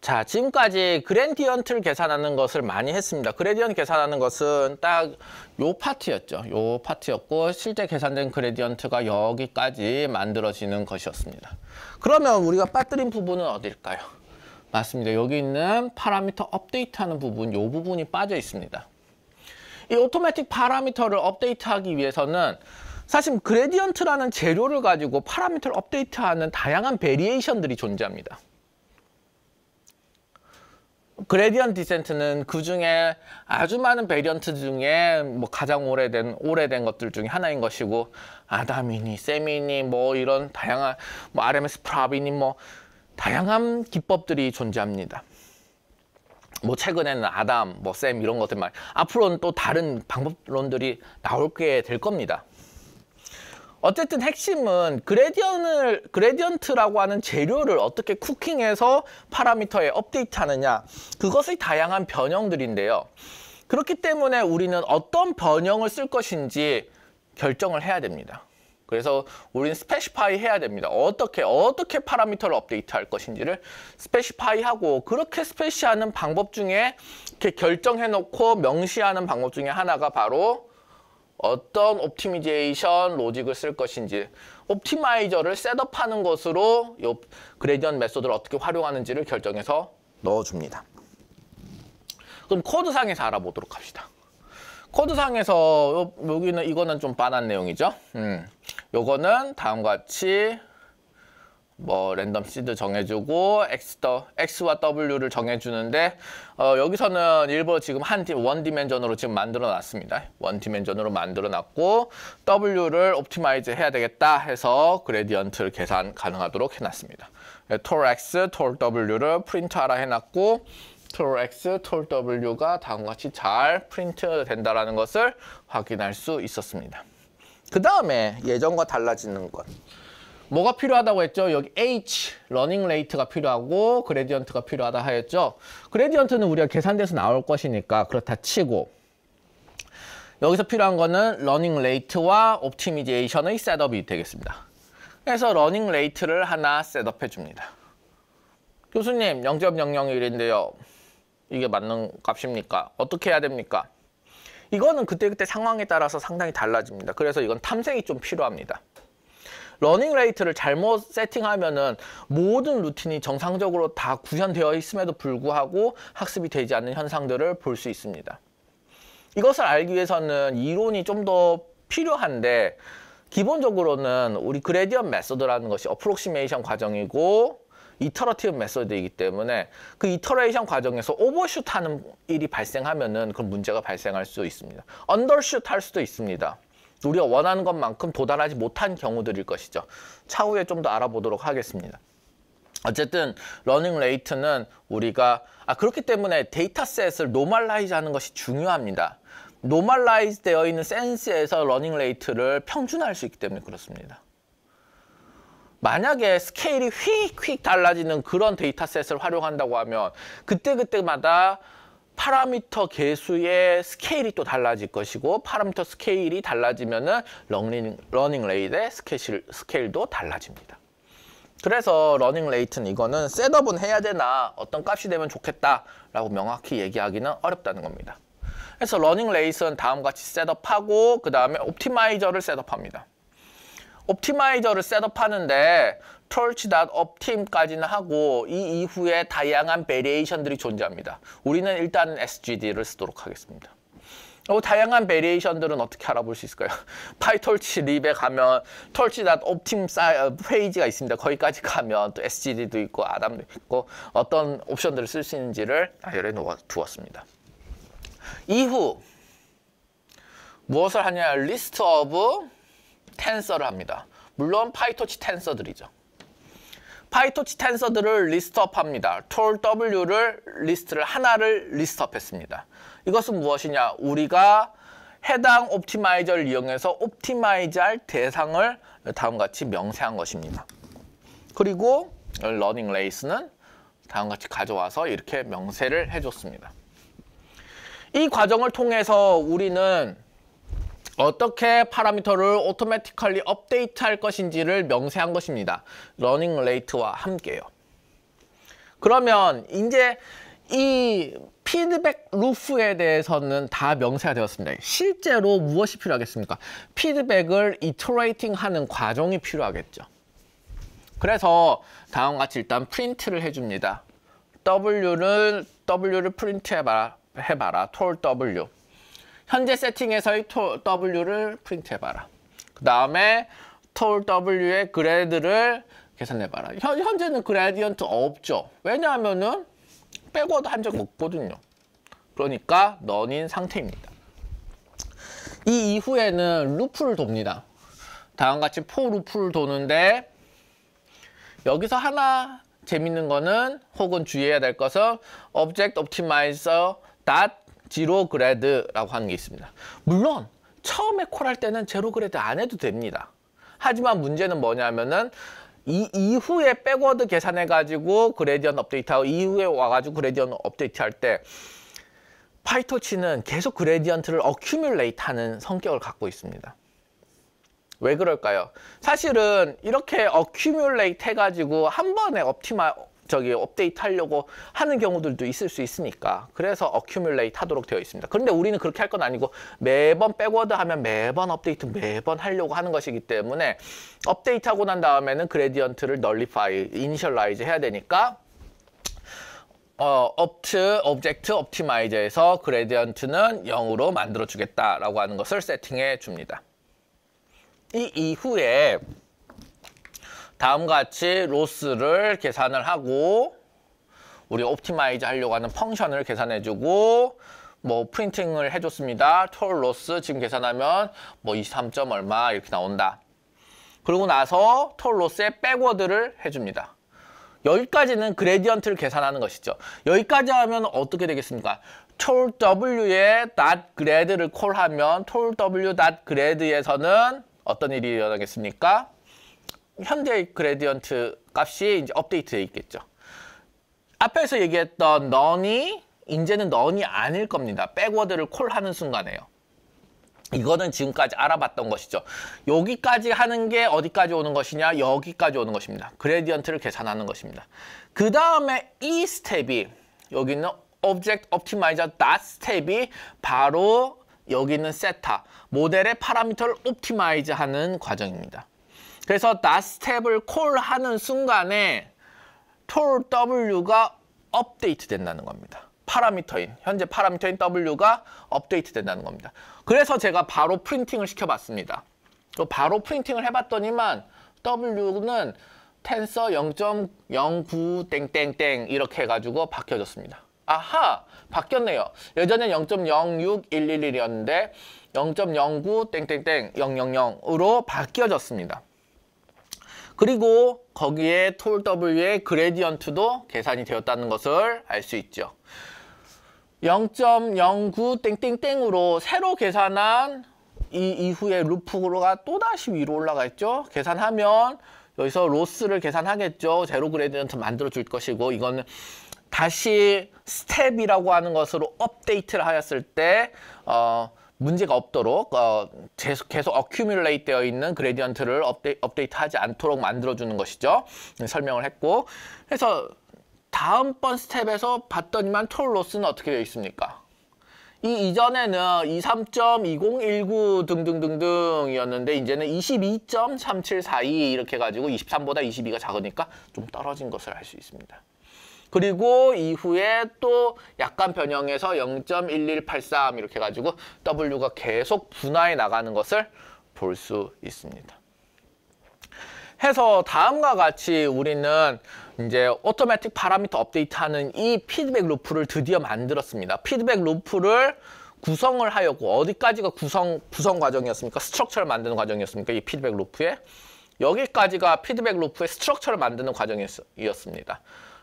자, 지금까지 그랜디언트를 계산하는 것을 많이 했습니다. 그레디언트 계산하는 것은 딱 요 파트였죠. 요 파트였고 실제 계산된 그레디언트가 여기까지 만들어지는 것이었습니다. 그러면 우리가 빠뜨린 부분은 어디일까요? 맞습니다. 여기 있는 파라미터 업데이트하는 부분, 요 부분이 빠져 있습니다. 이 오토매틱 파라미터를 업데이트하기 위해서는 사실 그레디언트라는 재료를 가지고 파라미터를 업데이트하는 다양한 베리에이션들이 존재합니다. 그레디언 디센트는 그 중에 아주 많은 베리언트 중에 뭐 가장 오래된 오래된 것들 중에 하나인 것이고 아담이니 세미니 뭐 이런 다양한 뭐 RMS 프라비니 뭐 다양한 기법들이 존재합니다. 뭐 최근에는 아담, 뭐쌤 이런 것들만 앞으로는 또 다른 방법론들이 나올 게 될 겁니다. 어쨌든 핵심은 그레디언을 그레디언트라고 하는 재료를 어떻게 쿠킹해서 파라미터에 업데이트하느냐 그것의 다양한 변형들인데요. 그렇기 때문에 우리는 어떤 변형을 쓸 것인지 결정을 해야 됩니다. 그래서 우린 스페시파이 해야 됩니다. 어떻게 어떻게 파라미터를 업데이트할 것인지를 스페시파이 하고 그렇게 스페시하는 방법 중에 이렇게 결정해 놓고 명시하는 방법 중에 하나가 바로 어떤 옵티미제이션 로직을 쓸 것인지 옵티마이저를 셋업하는 것으로 이 그레디언 메소드를 어떻게 활용하는지를 결정해서 넣어줍니다. 그럼 코드상에서 알아보도록 합시다. 코드상에서 여기는 이거는 좀 빠른 내용이죠. 음, 이거는 다음과 같이 뭐 랜덤 시드 정해주고 X 더, X와 W를 정해주는데 어, 여기서는 일부 지금 한원 디멘전으로 지금 만들어 놨습니다. 원 디멘전으로 만들어 놨고 W를 옵티마이즈 해야 되겠다 해서 그레디언트를 계산 가능하도록 해놨습니다. 네, 톨 X, 톨 W를 프린트하라 해놨고 톨 X, 톨 W가 다음같이 과잘 프린트 된다라는 것을 확인할 수 있었습니다. 그 다음에 예전과 달라지는 것. 뭐가 필요하다고 했죠? 여기 H, 러닝 레이트가 필요하고 그레디언트가 필요하다 하였죠. 그레디언트는 우리가 계산돼서 나올 것이니까 그렇다 치고 여기서 필요한 거는 러닝 레이트와 옵티미제이션의 셋업이 되겠습니다. 그래서 러닝 레이트를 하나 셋업해 줍니다. 교수님 0.001인데요. 이게 맞는 값입니까? 어떻게 해야 됩니까? 이거는 그때그때 상황에 따라서 상당히 달라집니다. 그래서 이건 탐색이 좀 필요합니다. 러닝 레이트를 잘못 세팅하면은 모든 루틴이 정상적으로 다 구현되어 있음에도 불구하고 학습이 되지 않는 현상들을 볼 수 있습니다. 이것을 알기 위해서는 이론이 좀 더 필요한데 기본적으로는 우리 그레디언 메소드라는 것이 어프록시메이션 과정이고 이터러티브 메소드이기 때문에 그 이터레이션 과정에서 오버슛 하는 일이 발생하면은 그런 문제가 발생할 수 있습니다. 언더슛 할 수도 있습니다. 우리가 원하는 것만큼 도달하지 못한 경우들일 것이죠. 차후에 좀 더 알아보도록 하겠습니다. 어쨌든 러닝 레이트는 우리가 아 그렇기 때문에 데이터셋을 노멀라이즈 하는 것이 중요합니다. 노멀라이즈 되어 있는 센스에서 러닝 레이트를 평준화할 수 있기 때문에 그렇습니다. 만약에 스케일이 휙휙 달라지는 그런 데이터셋을 활용한다고 하면 그때그때마다 파라미터 개수의 스케일이 또 달라질 것이고 파라미터 스케일이 달라지면은 러닝, 러닝 레이트의 스케일, 도 달라집니다. 그래서 러닝 레이트는 이거는 셋업은 해야 되나 어떤 값이 되면 좋겠다라고 명확히 얘기하기는 어렵다는 겁니다. 그래서 러닝 레이스는 다음같이 셋업하고 그 다음에 옵티마이저를 셋업합니다. 옵티마이저를 셋업하는데 torch.optim까지는 하고 이 이후에 다양한 베리에이션들이 존재합니다. 우리는 일단 SGD를 쓰도록 하겠습니다. 어, 다양한 베리에이션들은 어떻게 알아볼 수 있을까요? p y t o r 파이톨치 립에 가면 torch.optim 어, 페이지가 있습니다. 거기까지 가면 또 SGD도 있고 아담도 있고 어떤 옵션들을 쓸 수 있는지를 나열해 두었습니다. 이후 무엇을 하냐 리스트 오브 텐서를 합니다. 물론 파이토치 텐서들이죠. 파이토치 텐서들을 리스트업합니다. tool W를 리스트를 하나를 리스트업했습니다. 이것은 무엇이냐? 우리가 해당 옵티마이저를 이용해서 옵티마이즈할 대상을 다음과 같이 명세한 것입니다. 그리고 러닝 레이스는 다음과 같이 가져와서 이렇게 명세를 해줬습니다. 이 과정을 통해서 우리는 어떻게 파라미터를 오토매틱컬리 업데이트할 것인지를 명세한 것입니다. 러닝 레이트와 함께요. 그러면 이제 이 피드백 루프에 대해서는 다 명세가 되었습니다. 실제로 무엇이 필요하겠습니까? 피드백을 이터레이팅 하는 과정이 필요하겠죠. 그래서 다음과 같이 일단 프린트를 해줍니다. W를 W를 프린트 해봐라. 해봐라. t W. 현재 세팅에서의 W를 프린트해봐라. 그 다음에 톨 W의 그래드를 계산해봐라. 현, 현재는 그래디언트 없죠. 왜냐하면은 빼고도 한 적 없거든요. 그러니까 넌인 상태입니다. 이 이후에는 루프를 돕니다. 다음 같이 포 루프를 도는데 여기서 하나 재밌는 거는 혹은 주의해야 될 것은 object optimizer dot 지로 그레드라고 하는 게 있습니다. 물론 처음에 콜할 때는 제로 그레드 안 해도 됩니다. 하지만 문제는 뭐냐면은 이 이후에 백워드 계산해 가지고 그레디언 업데이트하고 이후에 와 가지고 그레디언 업데이트 할 때 파이토치는 계속 그레디언트를 어큐뮬레이트 하는 성격을 갖고 있습니다. 왜 그럴까요? 사실은 이렇게 어큐뮬레이트 해가지고 한 번에 업티마 저기 업데이트 하려고 하는 경우들도 있을 수 있으니까 그래서 어큐뮬레이트 하도록 되어 있습니다. 그런데 우리는 그렇게 할 건 아니고 매번 백워드 하면 매번 업데이트 매번 하려고 하는 것이기 때문에 업데이트하고 난 다음에는 그레디언트를 널리파이, 이니셜라이즈 해야 되니까 어, 업트, 오브젝트, 옵티마이저에서 그레디언트는 0으로 만들어 주겠다라고 하는 것을 세팅해 줍니다. 이 이후에 다음과 같이 로스를 계산을 하고 우리 옵티마이즈 하려고 하는 펑션을 계산해주고 뭐 프린팅을 해줬습니다. 톨 로스 지금 계산하면 뭐 23점 얼마 이렇게 나온다. 그러고 나서 톨 로스의 백워드를 해줍니다. 여기까지는 그레디언트를 계산하는 것이죠. 여기까지 하면 어떻게 되겠습니까? 톨 w 의 dot g r a d 를 콜하면 톨 w dot g r a d 에서는 어떤 일이 일어나겠습니까? 현재 그레디언트 값이 이제 업데이트돼 있겠죠. 앞에서 얘기했던 넌이 이제는 넌이 아닐 겁니다. 백워드를 콜하는 순간에요. 이거는 지금까지 알아봤던 것이죠. 여기까지 하는 게 어디까지 오는 것이냐? 여기까지 오는 것입니다. 그레디언트를 계산하는 것입니다. 그 다음에 이 스텝이 여기 있는 Object Optimizer dot 스텝이 바로 여기 있는 세타 모델의 파라미터를 옵티마이즈하는 과정입니다. 그래서 나스텝을 콜하는 순간에 톨 W가 업데이트 된다는 겁니다. 파라미터인, 현재 파라미터인 W가 업데이트 된다는 겁니다. 그래서 제가 바로 프린팅을 시켜봤습니다. 바로 프린팅을 해봤더니만 W는 텐서 0.09 땡땡땡 이렇게 해가지고 바뀌어졌습니다. 아하! 바뀌었네요. 예전엔 0.06111이었는데 0.09 땡땡땡 000으로 바뀌어졌습니다. 그리고 거기에 톨 W의 그레디언트도 계산이 되었다는 것을 알 수 있죠. 0.09 땡땡땡으로 새로 계산한 이 이후에 루프가 또다시 위로 올라가 있죠. 계산하면 여기서 로스를 계산하겠죠. 제로 그레디언트 만들어 줄 것이고 이거는 다시 스텝이라고 하는 것으로 업데이트를 하였을 때 어, 문제가 없도록 어, 계속, 계속 어큐뮬레이트 되어 있는 그레디언트를 업데이, 업데이트하지 않도록 만들어주는 것이죠. 네, 설명을 했고 그래서 다음번 스텝에서 봤더니만 톨 로스는 어떻게 되어 있습니까? 이 이전에는 23.2019 등등등등이었는데 이제는 22.3742 이렇게 가지고 23보다 22가 작으니까 좀 떨어진 것을 알 수 있습니다. 그리고 이후에 또 약간 변형해서 0.1183 이렇게 해 가지고 W가 계속 분화해 나가는 것을 볼 수 있습니다. 해서 다음과 같이 우리는 이제 오토매틱 파라미터 업데이트하는 이 피드백 루프를 드디어 만들었습니다. 피드백 루프를 구성을 하였고 어디까지가 구성 구성 과정이었습니까? 스트럭처를 만드는 과정이었습니까? 이 피드백 루프에 여기까지가 피드백 루프의 스트럭처를 만드는 과정이었습니다.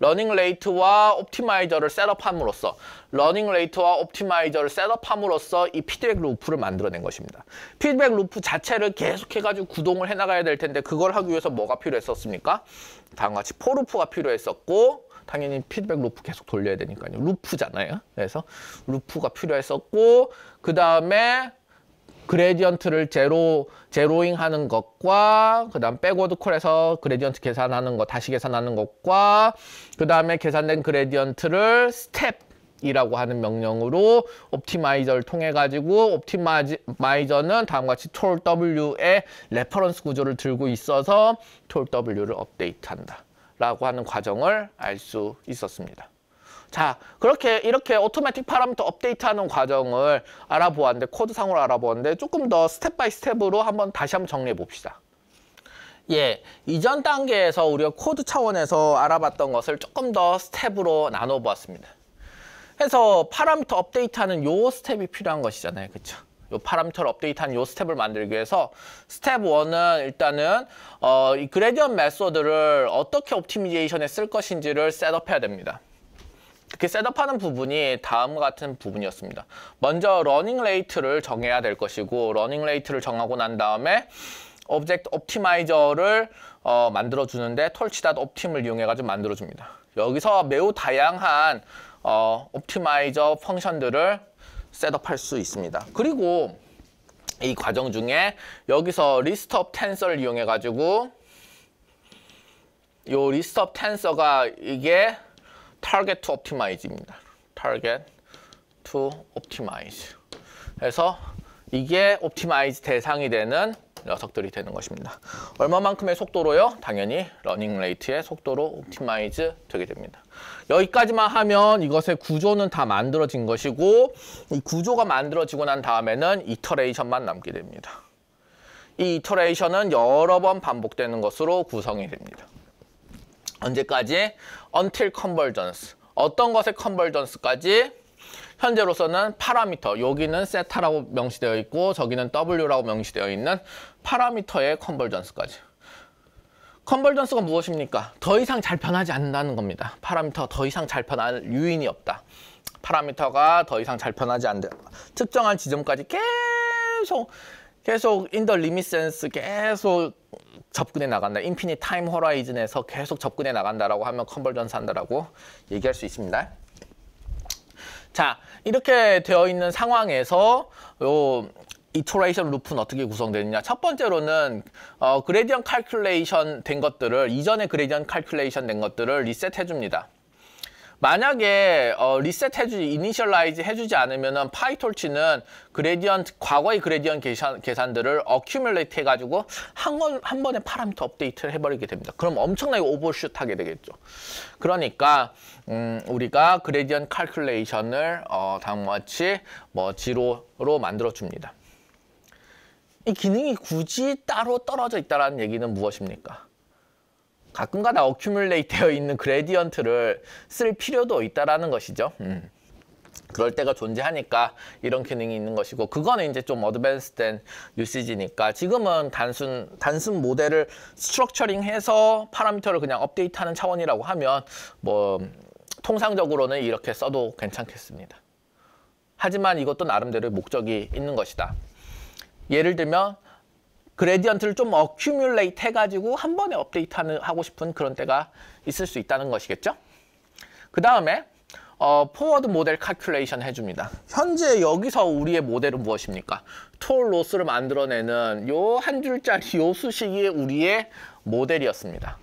러닝 레이트와 옵티마이저를 셋업함으로써 러닝 레이트와 옵티마이저를 셋업함으로써 이 피드백 루프를 만들어낸 것입니다. 피드백 루프 자체를 계속해가지고 구동을 해나가야 될 텐데 그걸 하기 위해서 뭐가 필요했었습니까? 다음과 같이 포루프가 필요했었고 당연히 피드백 루프 계속 돌려야 되니까요. 루프잖아요. 그래서 루프가 필요했었고 그 다음에 그레디언트를 제로 제로잉 하는 것과 그다음 백워드 콜에서 그레디언트 계산하는 것, 다시 계산하는 것과 그다음에 계산된 그레디언트를 스텝 이라고 하는 명령으로 옵티마이저를 통해 가지고 옵티마이저는 다음과 같이 톨 W의 레퍼런스 구조를 들고 있어서 톨 W를 업데이트한다 라고 하는 과정을 알 수 있었습니다. 자, 그렇게 이렇게 오토매틱 파라미터 업데이트하는 과정을 알아보았는데 코드상으로 알아보았는데 조금 더 스텝 바이 스텝으로 한번 다시 한번 정리해 봅시다. 예, 이전 단계에서 우리가 코드 차원에서 알아봤던 것을 조금 더 스텝으로 나눠 보았습니다. 해서 파라미터 업데이트하는 요 스텝이 필요한 것이잖아요. 그렇죠? 요 파라미터를 업데이트한 요 스텝을 만들기 위해서 스텝 1은 일단은 어, 이 그레디언 메소드를 어떻게 옵티미제이션에 쓸 것인지를 셋업해야 됩니다. 그 셋업하는 부분이 다음과 같은 부분이었습니다. 먼저 러닝 레이트를 정해야 될 것이고 러닝 레이트를 정하고 난 다음에 오브젝트 옵티마이저를 어, 만들어주는데 톨치닷 옵팀을 이용해가지고 만들어줍니다. 여기서 매우 다양한 어, 옵티마이저 펑션들을 셋업할 수 있습니다. 그리고 이 과정 중에 여기서 리스트업 텐서를 이용해가지고 요 리스트업 텐서가 이게 target to optimize입니다. target to optimize. 그래서 이게 optimize 대상이 되는 녀석들이 되는 것입니다. 얼마만큼의 속도로요? 당연히 러닝 레이트의 속도로 옵티마이즈 되게 됩니다. 여기까지만 하면 이것의 구조는 다 만들어진 것이고 이 구조가 만들어지고 난 다음에는 이터레이션만 남게 됩니다. 이 이터레이션은 여러 번 반복되는 것으로 구성이 됩니다. 언제까지? until convergence. 어떤 것의 컨버전스까지 현재로서는 파라미터, 여기는 세타라고 명시되어 있고 저기는 W라고 명시되어 있는 파라미터의 컨버전스까지. 컨버전스가 무엇입니까? 더 이상 잘 변하지 않는다는 겁니다. 파라미터 더 이상 잘 변할 유인이 없다. 파라미터가 더 이상 잘 변하지 않는다. 특정한 지점까지 계속 계속 인더 리미센스 계속 접근해 나간다. 인피니 타임 호라이즌에서 계속 접근해 나간다라고 하면 컨버전스 한다라고 얘기할 수 있습니다. 자, 이렇게 되어 있는 상황에서 요 이토레이션 루프는 어떻게 구성되느냐 첫 번째로는 어, 그레디언 칼큘레이션 된 것들을 이전에 그레디언 칼큘레이션 된 것들을 리셋해 줍니다 만약에 어, 리셋해주지, 이니셜라이즈 해주지 않으면은 파이톨치는 그레디언트, 과거의 그레디언 계산, 계산들을 어큐뮬레이트 해가지고 한, 건, 한 번에 파라미터 업데이트를 해버리게 됩니다. 그럼 엄청나게 오버슛 하게 되겠죠. 그러니까, 음, 우리가 그레디언 칼큘레이션을 어, 다음과 같이 뭐 지로로 만들어줍니다. 이 기능이 굳이 따로 떨어져 있다는 라 얘기는 무엇입니까? 가끔가다 어큐뮬레이 트 되어 있는 그레디언트를 쓸 필요도 있다라는 것이죠. 음. 그럴 때가 존재하니까 이런 기능이 있는 것이고 그거는 이제 좀 어드밴스된 u c 지니까 지금은 단순 단순 모델을 스트럭처링해서 파라미터를 그냥 업데이트하는 차원이라고 하면 뭐 통상적으로는 이렇게 써도 괜찮겠습니다. 하지만 이것도 나름대로 목적이 있는 것이다. 예를 들면 그레디언트를 좀 어큐뮬레이트 해가지고 한 번에 업데이트하는 하고 싶은 그런 때가 있을 수 있다는 것이겠죠. 그 다음에 어, 포워드 모델 칼큘레이션 해줍니다. 현재 여기서 우리의 모델은 무엇입니까? 톨 로스를 만들어내는 요 한 줄짜리 요 수식이 우리의 모델이었습니다.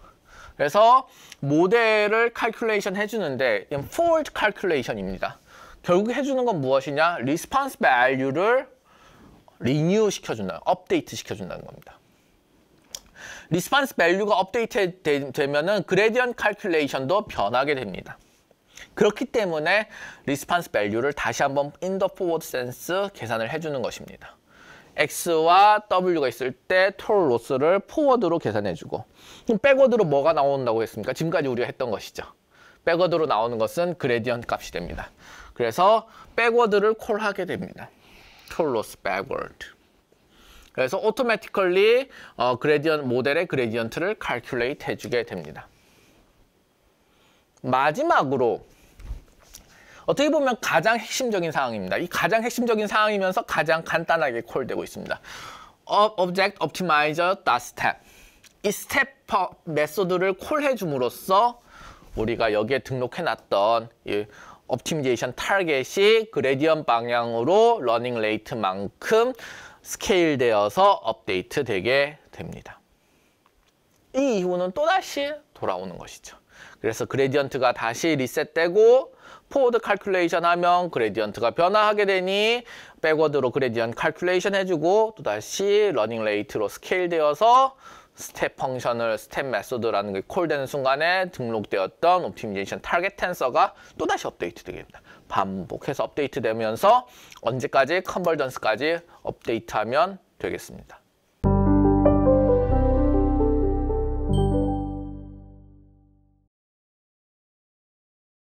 그래서 모델을 칼큘레이션 해주는데 이건 f o r w a r 입니다 결국 해주는 건 무엇이냐? 리스 s 스 o 류를 리뉴 시켜준다, 업데이트 시켜준다는 겁니다. 리스판스 밸류가 업데이트 되면은 그레디언 칼큘레이션도 변하게 됩니다. 그렇기 때문에 리스판스 밸류를 다시 한번 인더 포워드 센스 계산을 해주는 것입니다. X와 W가 있을 때토 로스를 포워드로 계산해주고 그럼 백워드로 뭐가 나온다고 했습니까? 지금까지 우리가 했던 것이죠. 백워드로 나오는 것은 그레디언 값이 됩니다. 그래서 백워드를 콜하게 됩니다. 스톨로스 backward. 그래서 automatically 어, gradient 모델의 gradient를 calculate 해주게 됩니다. 마지막으로 어떻게 보면 가장 핵심적인 사항입니다. 이 가장 핵심적인 사항이면서 가장 간단하게 콜되고 있습니다. object optimizer step 이 스텝 메소드를 콜해 줌으로써 우리가 여기에 등록해 놨던 이 옵티미제이션 타겟이 그레디언 방향으로 러닝 레이트만큼 스케일되어서 업데이트 되게 됩니다. 이 이후는 또다시 돌아오는 것이죠. 그래서 그레디언트가 다시 리셋되고 포워드 칼큘레이션 하면 그레디언트가 변화하게 되니 백워드로 그레디언트 칼큘레이션 해주고 또다시 러닝 레이트로 스케일되어서 스텝 펑션을 스텝 메소드라는 게 콜되는 순간에 등록되었던 옵티미제이션 타겟 텐서가 또다시 업데이트 되겠다. 반복해서 업데이트 되면서 언제까지 컨버전스까지 업데이트하면 되겠습니다.